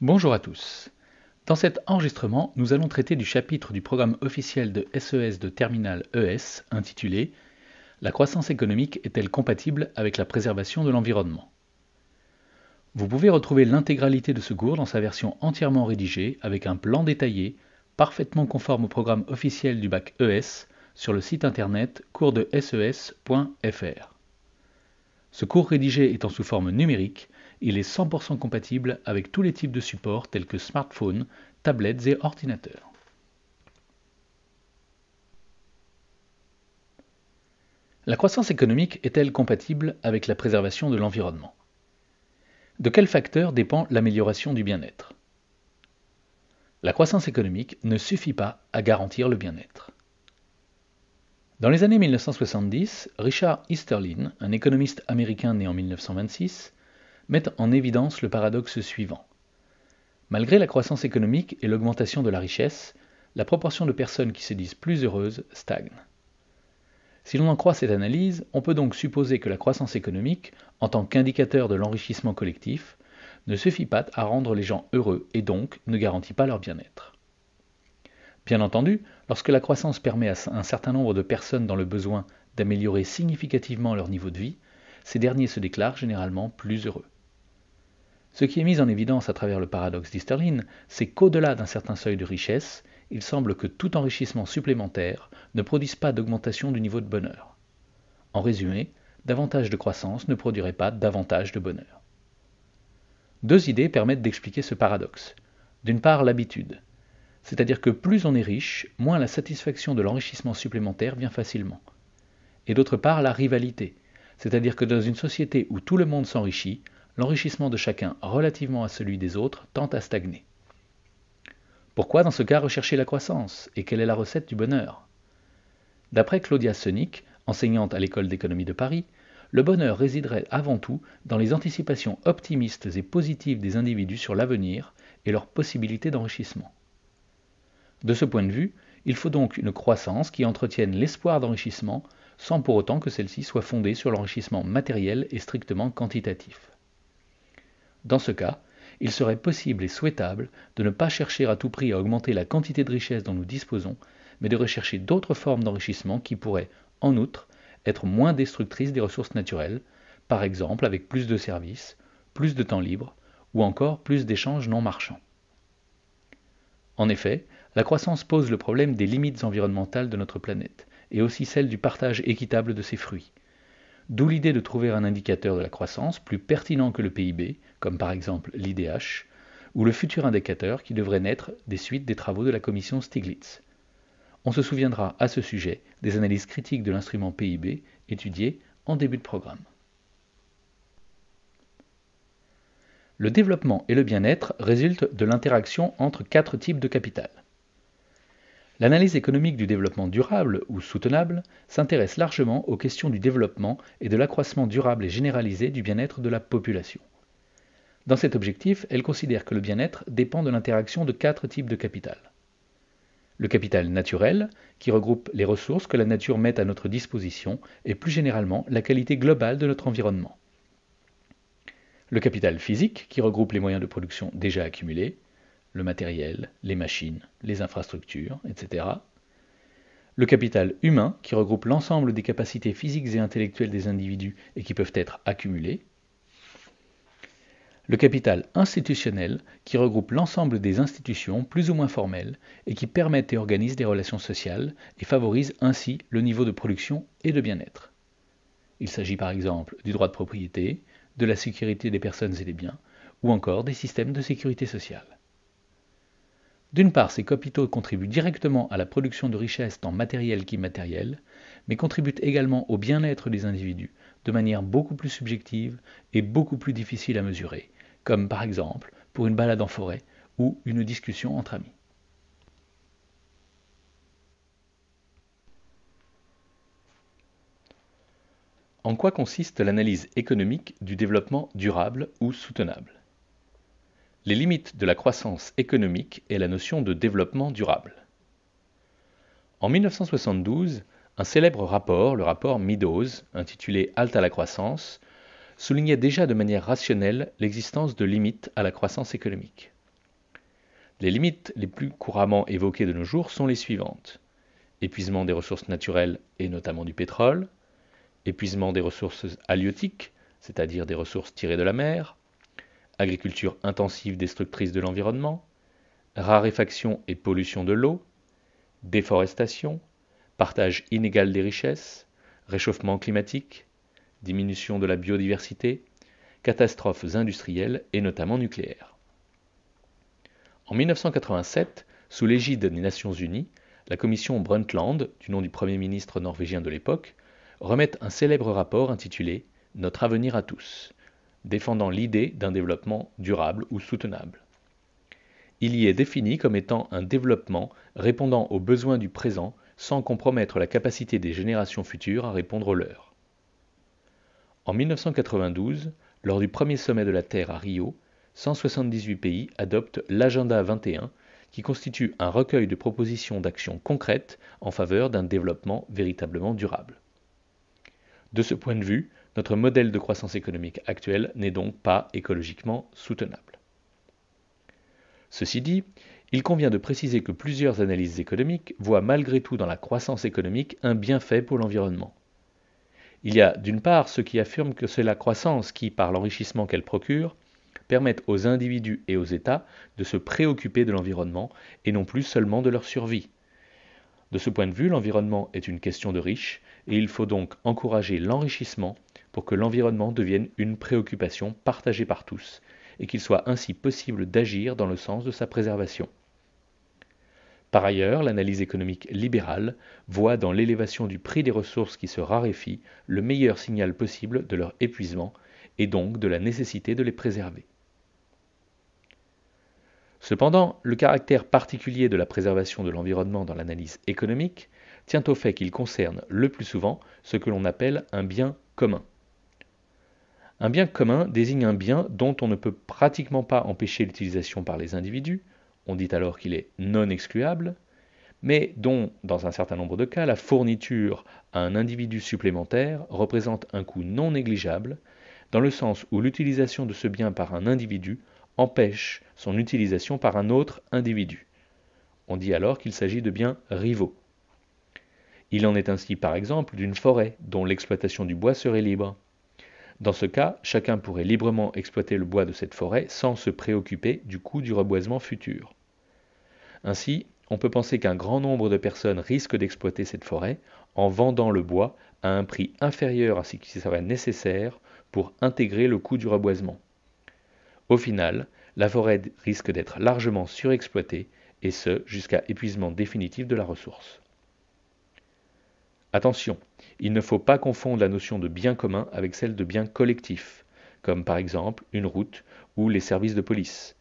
Bonjour à tous. Dans cet enregistrement, nous allons traiter du chapitre du programme officiel de SES e de Terminal ES intitulé La croissance économique est-elle compatible avec la préservation de l'environnement Vous pouvez retrouver l'intégralité de ce cours dans sa version entièrement rédigée avec un plan détaillé parfaitement conforme au programme officiel du bac ES sur le site internet coursdeses.fr. Ce cours rédigé étant sous forme numérique, il est 100% compatible avec tous les types de supports tels que smartphones, tablettes et ordinateurs. La croissance économique est-elle compatible avec la préservation de l'environnement De quels facteurs dépend l'amélioration du bien-être La croissance économique ne suffit pas à garantir le bien-être. Dans les années 1970, Richard Easterlin, un économiste américain né en 1926, mettent en évidence le paradoxe suivant. Malgré la croissance économique et l'augmentation de la richesse, la proportion de personnes qui se disent plus heureuses stagne. Si l'on en croit cette analyse, on peut donc supposer que la croissance économique, en tant qu'indicateur de l'enrichissement collectif, ne suffit pas à rendre les gens heureux et donc ne garantit pas leur bien-être. Bien entendu, lorsque la croissance permet à un certain nombre de personnes dans le besoin d'améliorer significativement leur niveau de vie, ces derniers se déclarent généralement plus heureux. Ce qui est mis en évidence à travers le paradoxe d'Easterlin, c'est qu'au-delà d'un certain seuil de richesse, il semble que tout enrichissement supplémentaire ne produise pas d'augmentation du niveau de bonheur. En résumé, davantage de croissance ne produirait pas davantage de bonheur. Deux idées permettent d'expliquer ce paradoxe. D'une part, l'habitude, c'est-à-dire que plus on est riche, moins la satisfaction de l'enrichissement supplémentaire vient facilement. Et d'autre part, la rivalité, c'est-à-dire que dans une société où tout le monde s'enrichit, l'enrichissement de chacun relativement à celui des autres tend à stagner. Pourquoi dans ce cas rechercher la croissance et quelle est la recette du bonheur D'après Claudia Sonic, enseignante à l'école d'économie de Paris, le bonheur résiderait avant tout dans les anticipations optimistes et positives des individus sur l'avenir et leurs possibilités d'enrichissement. De ce point de vue, il faut donc une croissance qui entretienne l'espoir d'enrichissement sans pour autant que celle-ci soit fondée sur l'enrichissement matériel et strictement quantitatif. Dans ce cas, il serait possible et souhaitable de ne pas chercher à tout prix à augmenter la quantité de richesse dont nous disposons, mais de rechercher d'autres formes d'enrichissement qui pourraient, en outre, être moins destructrices des ressources naturelles, par exemple avec plus de services, plus de temps libre, ou encore plus d'échanges non marchands. En effet, la croissance pose le problème des limites environnementales de notre planète, et aussi celle du partage équitable de ses fruits. D'où l'idée de trouver un indicateur de la croissance plus pertinent que le PIB, comme par exemple l'IDH, ou le futur indicateur qui devrait naître des suites des travaux de la commission Stiglitz. On se souviendra à ce sujet des analyses critiques de l'instrument PIB étudiées en début de programme. Le développement et le bien-être résultent de l'interaction entre quatre types de capital. L'analyse économique du développement durable ou soutenable s'intéresse largement aux questions du développement et de l'accroissement durable et généralisé du bien-être de la population. Dans cet objectif, elle considère que le bien-être dépend de l'interaction de quatre types de capital. Le capital naturel, qui regroupe les ressources que la nature met à notre disposition et plus généralement la qualité globale de notre environnement. Le capital physique, qui regroupe les moyens de production déjà accumulés le matériel, les machines, les infrastructures, etc. Le capital humain, qui regroupe l'ensemble des capacités physiques et intellectuelles des individus et qui peuvent être accumulées. Le capital institutionnel, qui regroupe l'ensemble des institutions plus ou moins formelles et qui permettent et organisent des relations sociales et favorisent ainsi le niveau de production et de bien-être. Il s'agit par exemple du droit de propriété, de la sécurité des personnes et des biens, ou encore des systèmes de sécurité sociale. D'une part, ces capitaux contribuent directement à la production de richesses tant matérielles qu'immatérielles, mais contribuent également au bien-être des individus de manière beaucoup plus subjective et beaucoup plus difficile à mesurer, comme par exemple pour une balade en forêt ou une discussion entre amis. En quoi consiste l'analyse économique du développement durable ou soutenable les limites de la croissance économique et la notion de développement durable. En 1972, un célèbre rapport, le rapport Meadows, intitulé Halte à la croissance, soulignait déjà de manière rationnelle l'existence de limites à la croissance économique. Les limites les plus couramment évoquées de nos jours sont les suivantes. Épuisement des ressources naturelles et notamment du pétrole, épuisement des ressources halieutiques, c'est-à-dire des ressources tirées de la mer, agriculture intensive destructrice de l'environnement, raréfaction et pollution de l'eau, déforestation, partage inégal des richesses, réchauffement climatique, diminution de la biodiversité, catastrophes industrielles et notamment nucléaires. En 1987, sous l'égide des Nations Unies, la commission Brundtland, du nom du Premier ministre norvégien de l'époque, remet un célèbre rapport intitulé Notre avenir à tous défendant l'idée d'un développement durable ou soutenable. Il y est défini comme étant un développement répondant aux besoins du présent sans compromettre la capacité des générations futures à répondre aux leurs. En 1992, lors du premier sommet de la Terre à Rio, 178 pays adoptent l'Agenda 21 qui constitue un recueil de propositions d'actions concrètes en faveur d'un développement véritablement durable. De ce point de vue, notre modèle de croissance économique actuel n'est donc pas écologiquement soutenable. Ceci dit, il convient de préciser que plusieurs analyses économiques voient malgré tout dans la croissance économique un bienfait pour l'environnement. Il y a d'une part ceux qui affirment que c'est la croissance qui, par l'enrichissement qu'elle procure, permet aux individus et aux États de se préoccuper de l'environnement et non plus seulement de leur survie. De ce point de vue, l'environnement est une question de riches et il faut donc encourager l'enrichissement pour que l'environnement devienne une préoccupation partagée par tous et qu'il soit ainsi possible d'agir dans le sens de sa préservation. Par ailleurs, l'analyse économique libérale voit dans l'élévation du prix des ressources qui se raréfient le meilleur signal possible de leur épuisement et donc de la nécessité de les préserver. Cependant, le caractère particulier de la préservation de l'environnement dans l'analyse économique tient au fait qu'il concerne le plus souvent ce que l'on appelle un bien commun. Un bien commun désigne un bien dont on ne peut pratiquement pas empêcher l'utilisation par les individus, on dit alors qu'il est non excluable, mais dont, dans un certain nombre de cas, la fourniture à un individu supplémentaire représente un coût non négligeable, dans le sens où l'utilisation de ce bien par un individu empêche son utilisation par un autre individu. On dit alors qu'il s'agit de biens rivaux. Il en est ainsi par exemple d'une forêt dont l'exploitation du bois serait libre, dans ce cas, chacun pourrait librement exploiter le bois de cette forêt sans se préoccuper du coût du reboisement futur. Ainsi, on peut penser qu'un grand nombre de personnes risquent d'exploiter cette forêt en vendant le bois à un prix inférieur à ce qui serait nécessaire pour intégrer le coût du reboisement. Au final, la forêt risque d'être largement surexploitée, et ce jusqu'à épuisement définitif de la ressource. Attention, il ne faut pas confondre la notion de bien commun avec celle de bien collectif, comme par exemple une route ou les services de police.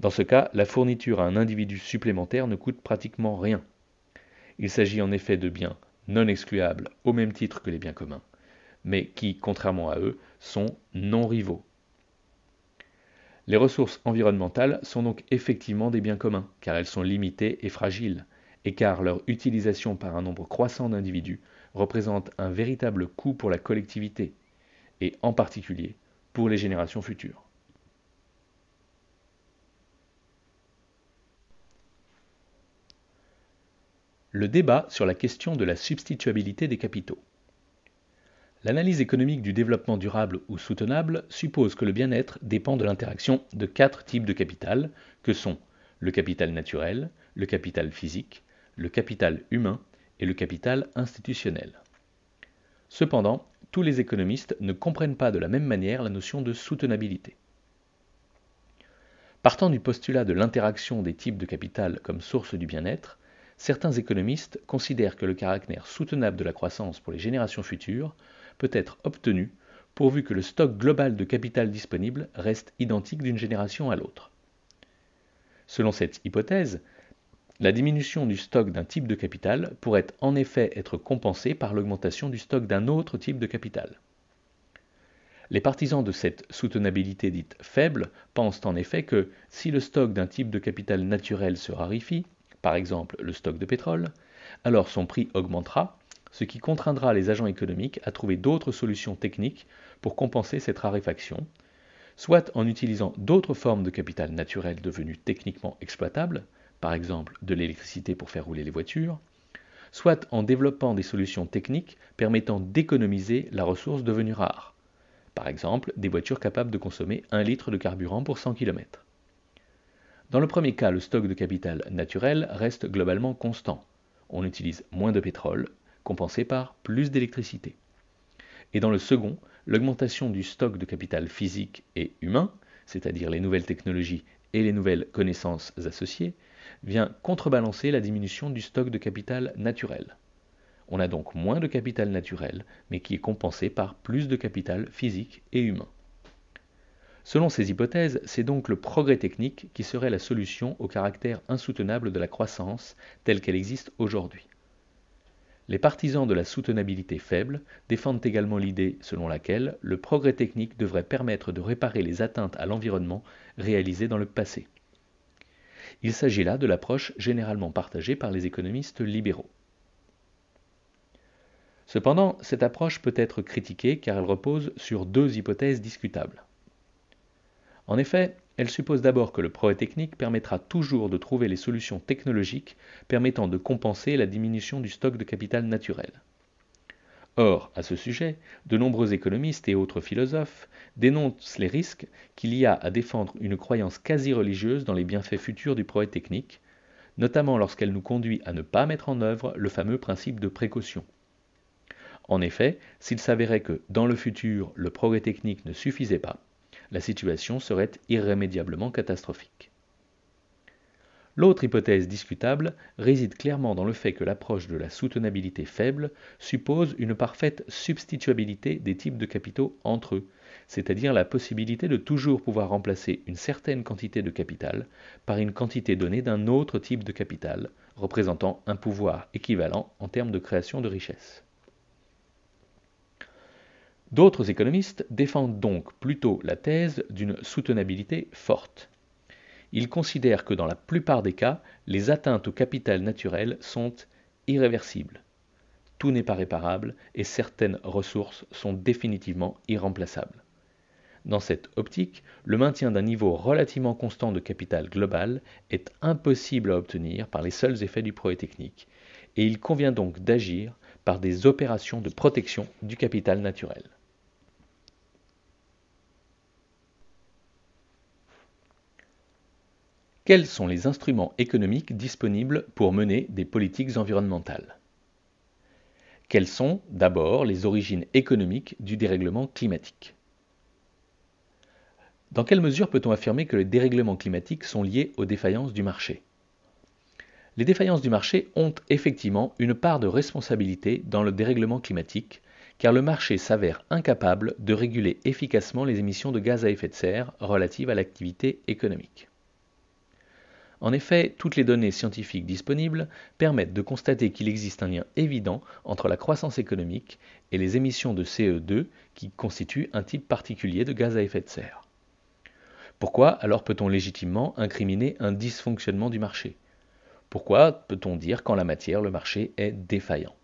Dans ce cas, la fourniture à un individu supplémentaire ne coûte pratiquement rien. Il s'agit en effet de biens non excluables au même titre que les biens communs, mais qui, contrairement à eux, sont non rivaux. Les ressources environnementales sont donc effectivement des biens communs, car elles sont limitées et fragiles, et car leur utilisation par un nombre croissant d'individus représente un véritable coût pour la collectivité, et en particulier pour les générations futures. Le débat sur la question de la substituabilité des capitaux. L'analyse économique du développement durable ou soutenable suppose que le bien-être dépend de l'interaction de quatre types de capital, que sont le capital naturel, le capital physique, le capital humain et le capital institutionnel. Cependant, tous les économistes ne comprennent pas de la même manière la notion de soutenabilité. Partant du postulat de l'interaction des types de capital comme source du bien-être, certains économistes considèrent que le caractère soutenable de la croissance pour les générations futures peut être obtenu pourvu que le stock global de capital disponible reste identique d'une génération à l'autre. Selon cette hypothèse, la diminution du stock d'un type de capital pourrait en effet être compensée par l'augmentation du stock d'un autre type de capital. Les partisans de cette soutenabilité dite faible pensent en effet que si le stock d'un type de capital naturel se raréfie, par exemple le stock de pétrole, alors son prix augmentera, ce qui contraindra les agents économiques à trouver d'autres solutions techniques pour compenser cette raréfaction, soit en utilisant d'autres formes de capital naturel devenues techniquement exploitables, par exemple de l'électricité pour faire rouler les voitures, soit en développant des solutions techniques permettant d'économiser la ressource devenue rare, par exemple des voitures capables de consommer 1 litre de carburant pour 100 km. Dans le premier cas, le stock de capital naturel reste globalement constant. On utilise moins de pétrole, compensé par plus d'électricité. Et dans le second, l'augmentation du stock de capital physique et humain, c'est-à-dire les nouvelles technologies et les nouvelles connaissances associées, vient contrebalancer la diminution du stock de capital naturel. On a donc moins de capital naturel, mais qui est compensé par plus de capital physique et humain. Selon ces hypothèses, c'est donc le progrès technique qui serait la solution au caractère insoutenable de la croissance telle qu'elle existe aujourd'hui. Les partisans de la soutenabilité faible défendent également l'idée selon laquelle le progrès technique devrait permettre de réparer les atteintes à l'environnement réalisées dans le passé. Il s'agit là de l'approche généralement partagée par les économistes libéraux. Cependant, cette approche peut être critiquée car elle repose sur deux hypothèses discutables. En effet, elle suppose d'abord que le progrès technique permettra toujours de trouver les solutions technologiques permettant de compenser la diminution du stock de capital naturel. Or, à ce sujet, de nombreux économistes et autres philosophes dénoncent les risques qu'il y a à défendre une croyance quasi-religieuse dans les bienfaits futurs du progrès technique, notamment lorsqu'elle nous conduit à ne pas mettre en œuvre le fameux principe de précaution. En effet, s'il s'avérait que, dans le futur, le progrès technique ne suffisait pas, la situation serait irrémédiablement catastrophique. L'autre hypothèse discutable réside clairement dans le fait que l'approche de la soutenabilité faible suppose une parfaite substituabilité des types de capitaux entre eux, c'est-à-dire la possibilité de toujours pouvoir remplacer une certaine quantité de capital par une quantité donnée d'un autre type de capital, représentant un pouvoir équivalent en termes de création de richesse. D'autres économistes défendent donc plutôt la thèse d'une soutenabilité forte il considère que dans la plupart des cas, les atteintes au capital naturel sont irréversibles. Tout n'est pas réparable et certaines ressources sont définitivement irremplaçables. Dans cette optique, le maintien d'un niveau relativement constant de capital global est impossible à obtenir par les seuls effets du progrès technique, et il convient donc d'agir par des opérations de protection du capital naturel. Quels sont les instruments économiques disponibles pour mener des politiques environnementales Quelles sont d'abord les origines économiques du dérèglement climatique Dans quelle mesure peut-on affirmer que les dérèglements climatiques sont liés aux défaillances du marché les défaillances du marché ont effectivement une part de responsabilité dans le dérèglement climatique, car le marché s'avère incapable de réguler efficacement les émissions de gaz à effet de serre relatives à l'activité économique. En effet, toutes les données scientifiques disponibles permettent de constater qu'il existe un lien évident entre la croissance économique et les émissions de CO2 e qui constituent un type particulier de gaz à effet de serre. Pourquoi alors peut-on légitimement incriminer un dysfonctionnement du marché Pourquoi peut-on dire qu'en la matière le marché est défaillant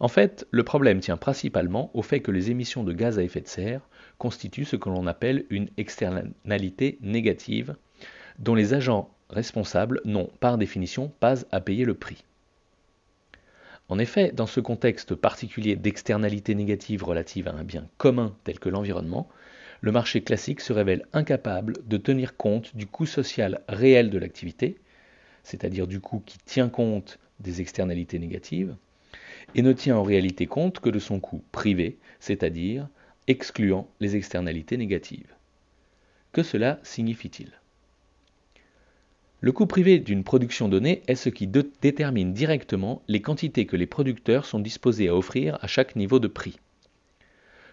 En fait, le problème tient principalement au fait que les émissions de gaz à effet de serre constituent ce que l'on appelle une externalité négative dont les agents responsables n'ont par définition pas à payer le prix. En effet, dans ce contexte particulier d'externalités négatives relatives à un bien commun tel que l'environnement, le marché classique se révèle incapable de tenir compte du coût social réel de l'activité, c'est-à-dire du coût qui tient compte des externalités négatives, et ne tient en réalité compte que de son coût privé, c'est-à-dire excluant les externalités négatives. Que cela signifie-t-il le coût privé d'une production donnée est ce qui détermine directement les quantités que les producteurs sont disposés à offrir à chaque niveau de prix.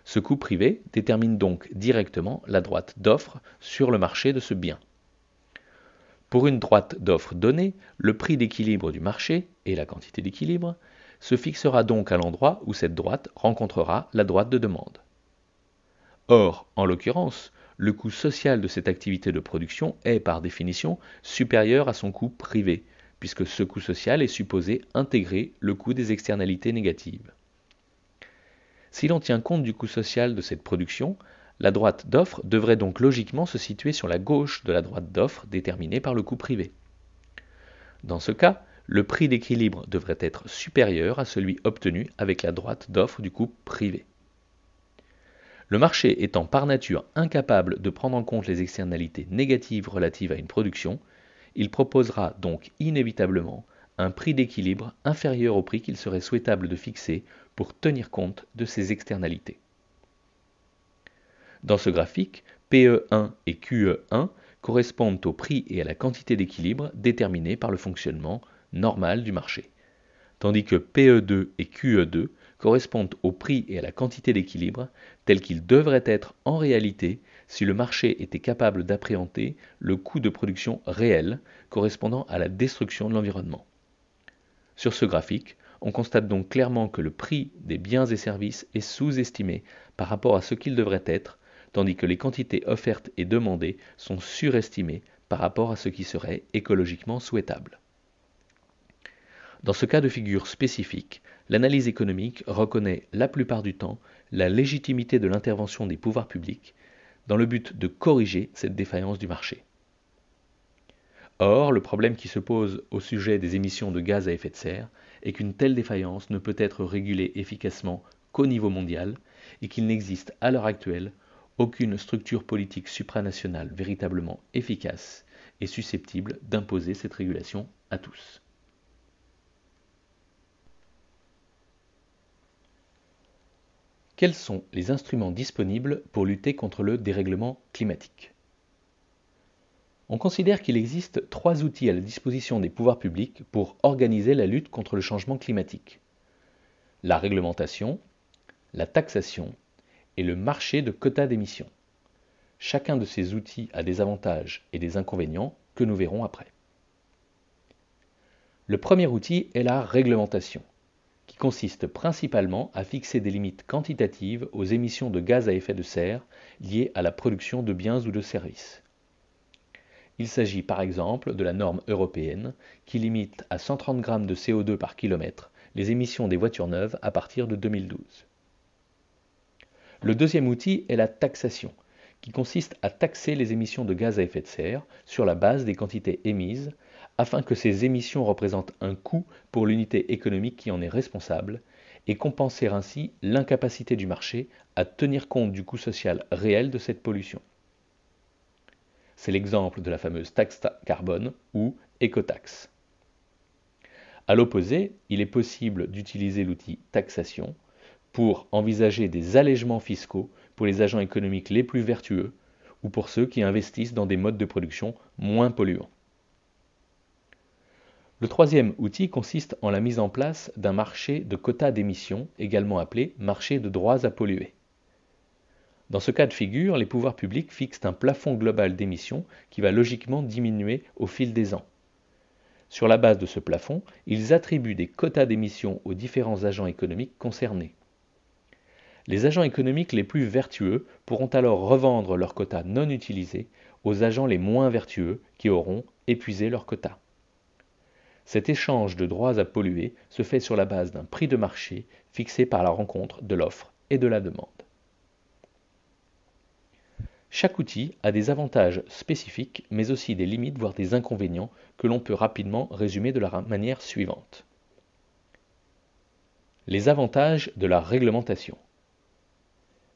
Ce coût privé détermine donc directement la droite d'offre sur le marché de ce bien. Pour une droite d'offre donnée, le prix d'équilibre du marché et la quantité d'équilibre se fixera donc à l'endroit où cette droite rencontrera la droite de demande. Or, en l'occurrence, le coût social de cette activité de production est, par définition, supérieur à son coût privé, puisque ce coût social est supposé intégrer le coût des externalités négatives. Si l'on tient compte du coût social de cette production, la droite d'offre devrait donc logiquement se situer sur la gauche de la droite d'offre déterminée par le coût privé. Dans ce cas, le prix d'équilibre devrait être supérieur à celui obtenu avec la droite d'offre du coût privé. Le marché étant par nature incapable de prendre en compte les externalités négatives relatives à une production, il proposera donc inévitablement un prix d'équilibre inférieur au prix qu'il serait souhaitable de fixer pour tenir compte de ces externalités. Dans ce graphique, PE1 et QE1 correspondent au prix et à la quantité d'équilibre déterminés par le fonctionnement normal du marché, tandis que PE2 et QE2 correspondent au prix et à la quantité d'équilibre tels qu'ils devraient être en réalité si le marché était capable d'appréhender le coût de production réel correspondant à la destruction de l'environnement. Sur ce graphique, on constate donc clairement que le prix des biens et services est sous-estimé par rapport à ce qu'il devrait être, tandis que les quantités offertes et demandées sont surestimées par rapport à ce qui serait écologiquement souhaitable. Dans ce cas de figure spécifique, l'analyse économique reconnaît la plupart du temps la légitimité de l'intervention des pouvoirs publics dans le but de corriger cette défaillance du marché. Or, le problème qui se pose au sujet des émissions de gaz à effet de serre est qu'une telle défaillance ne peut être régulée efficacement qu'au niveau mondial et qu'il n'existe à l'heure actuelle aucune structure politique supranationale véritablement efficace et susceptible d'imposer cette régulation à tous. Quels sont les instruments disponibles pour lutter contre le dérèglement climatique On considère qu'il existe trois outils à la disposition des pouvoirs publics pour organiser la lutte contre le changement climatique. La réglementation, la taxation et le marché de quotas d'émissions. Chacun de ces outils a des avantages et des inconvénients que nous verrons après. Le premier outil est la réglementation consiste principalement à fixer des limites quantitatives aux émissions de gaz à effet de serre liées à la production de biens ou de services. Il s'agit par exemple de la norme européenne qui limite à 130 g de CO2 par kilomètre les émissions des voitures neuves à partir de 2012. Le deuxième outil est la taxation, qui consiste à taxer les émissions de gaz à effet de serre sur la base des quantités émises afin que ces émissions représentent un coût pour l'unité économique qui en est responsable, et compenser ainsi l'incapacité du marché à tenir compte du coût social réel de cette pollution. C'est l'exemple de la fameuse taxe carbone ou écotaxe. À l'opposé, il est possible d'utiliser l'outil taxation pour envisager des allègements fiscaux pour les agents économiques les plus vertueux ou pour ceux qui investissent dans des modes de production moins polluants. Le troisième outil consiste en la mise en place d'un marché de quotas d'émissions, également appelé marché de droits à polluer. Dans ce cas de figure, les pouvoirs publics fixent un plafond global d'émissions qui va logiquement diminuer au fil des ans. Sur la base de ce plafond, ils attribuent des quotas d'émissions aux différents agents économiques concernés. Les agents économiques les plus vertueux pourront alors revendre leurs quotas non utilisés aux agents les moins vertueux qui auront épuisé leurs quotas. Cet échange de droits à polluer se fait sur la base d'un prix de marché fixé par la rencontre de l'offre et de la demande. Chaque outil a des avantages spécifiques, mais aussi des limites, voire des inconvénients, que l'on peut rapidement résumer de la manière suivante. Les avantages de la réglementation.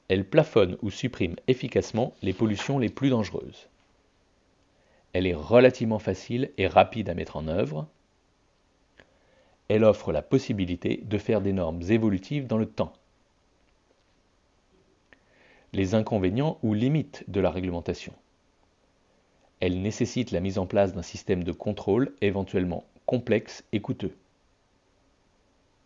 Elle plafonne ou supprime efficacement les pollutions les plus dangereuses. Elle est relativement facile et rapide à mettre en œuvre elle offre la possibilité de faire des normes évolutives dans le temps. Les inconvénients ou limites de la réglementation. Elle nécessite la mise en place d'un système de contrôle éventuellement complexe et coûteux.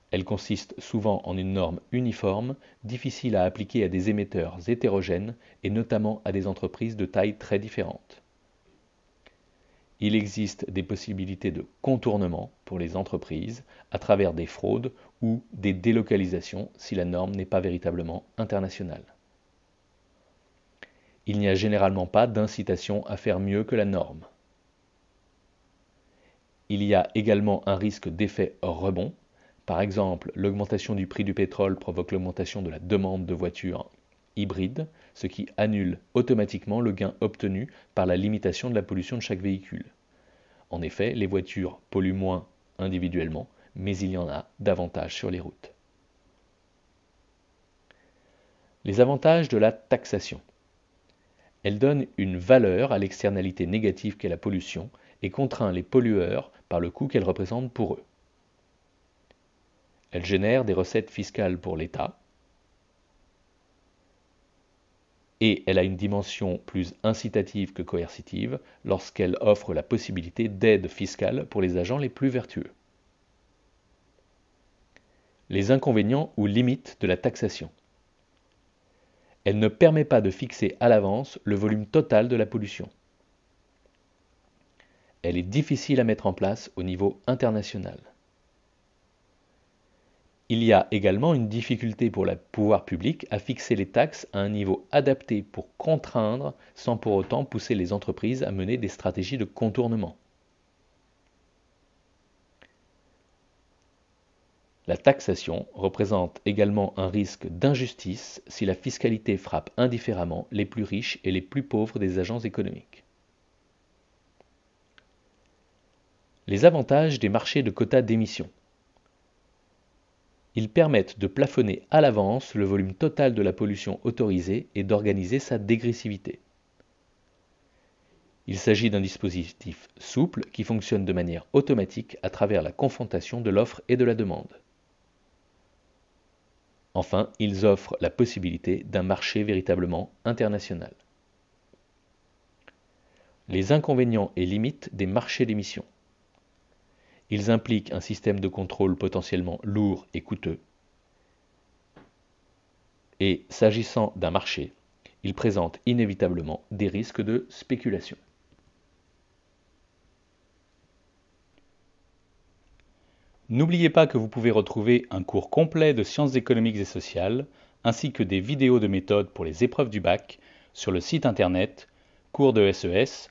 Elle consiste souvent en une norme uniforme, difficile à appliquer à des émetteurs hétérogènes et notamment à des entreprises de tailles très différentes il existe des possibilités de contournement pour les entreprises à travers des fraudes ou des délocalisations si la norme n'est pas véritablement internationale. Il n'y a généralement pas d'incitation à faire mieux que la norme. Il y a également un risque d'effet rebond. Par exemple, l'augmentation du prix du pétrole provoque l'augmentation de la demande de voitures hybride, ce qui annule automatiquement le gain obtenu par la limitation de la pollution de chaque véhicule. En effet, les voitures polluent moins individuellement, mais il y en a davantage sur les routes. Les avantages de la taxation. Elle donne une valeur à l'externalité négative qu'est la pollution et contraint les pollueurs par le coût qu'elle représente pour eux. Elle génère des recettes fiscales pour l'État, et elle a une dimension plus incitative que coercitive lorsqu'elle offre la possibilité d'aide fiscale pour les agents les plus vertueux. Les inconvénients ou limites de la taxation. Elle ne permet pas de fixer à l'avance le volume total de la pollution. Elle est difficile à mettre en place au niveau international. Il y a également une difficulté pour le pouvoir public à fixer les taxes à un niveau adapté pour contraindre sans pour autant pousser les entreprises à mener des stratégies de contournement. La taxation représente également un risque d'injustice si la fiscalité frappe indifféremment les plus riches et les plus pauvres des agents économiques. Les avantages des marchés de quotas d'émission. Ils permettent de plafonner à l'avance le volume total de la pollution autorisée et d'organiser sa dégressivité. Il s'agit d'un dispositif souple qui fonctionne de manière automatique à travers la confrontation de l'offre et de la demande. Enfin, ils offrent la possibilité d'un marché véritablement international. Les inconvénients et limites des marchés d'émissions. Ils impliquent un système de contrôle potentiellement lourd et coûteux. Et s'agissant d'un marché, ils présentent inévitablement des risques de spéculation. N'oubliez pas que vous pouvez retrouver un cours complet de sciences économiques et sociales, ainsi que des vidéos de méthodes pour les épreuves du bac, sur le site internet coursdeses.fr.